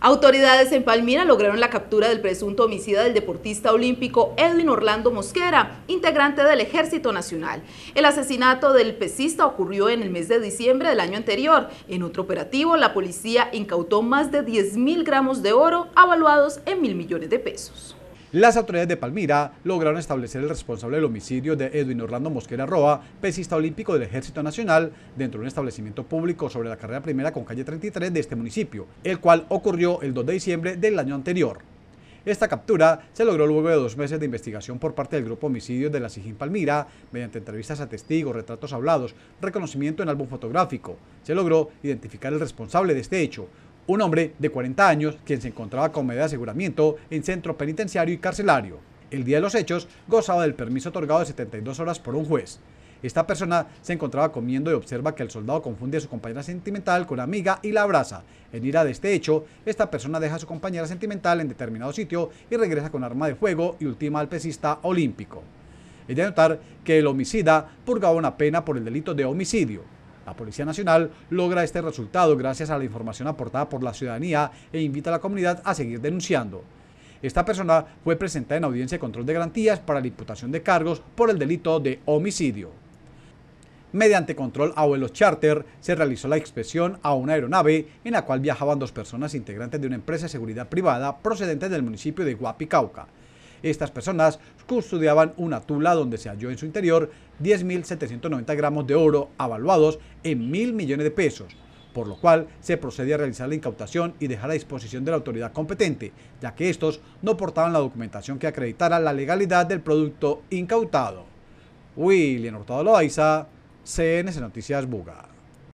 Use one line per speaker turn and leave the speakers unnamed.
Autoridades en Palmira lograron la captura del presunto homicida del deportista olímpico Edwin Orlando Mosquera, integrante del Ejército Nacional. El asesinato del pesista ocurrió en el mes de diciembre del año anterior. En otro operativo, la policía incautó más de 10.000 mil gramos de oro avaluados en mil millones de pesos.
Las autoridades de Palmira lograron establecer el responsable del homicidio de Edwin Orlando Mosquera Roa, pesista olímpico del Ejército Nacional, dentro de un establecimiento público sobre la carrera primera con calle 33 de este municipio, el cual ocurrió el 2 de diciembre del año anterior. Esta captura se logró luego de dos meses de investigación por parte del grupo homicidio de la Sijín Palmira, mediante entrevistas a testigos, retratos hablados, reconocimiento en álbum fotográfico. Se logró identificar el responsable de este hecho, un hombre de 40 años quien se encontraba con medida de aseguramiento en centro penitenciario y carcelario. El día de los hechos gozaba del permiso otorgado de 72 horas por un juez. Esta persona se encontraba comiendo y observa que el soldado confunde a su compañera sentimental con la amiga y la abraza. En ira de este hecho, esta persona deja a su compañera sentimental en determinado sitio y regresa con arma de fuego y ultima al pesista olímpico. Es de notar que el homicida purgaba una pena por el delito de homicidio. La Policía Nacional logra este resultado gracias a la información aportada por la ciudadanía e invita a la comunidad a seguir denunciando. Esta persona fue presentada en audiencia de control de garantías para la imputación de cargos por el delito de homicidio. Mediante control a vuelos charter, se realizó la inspección a una aeronave en la cual viajaban dos personas integrantes de una empresa de seguridad privada procedente del municipio de Huapicauca. Estas personas custodiaban una tula donde se halló en su interior 10.790 gramos de oro avaluados en mil millones de pesos, por lo cual se procedía a realizar la incautación y dejar a disposición de la autoridad competente, ya que estos no portaban la documentación que acreditara la legalidad del producto incautado. William Hurtado Loaiza, CNC Noticias Buga.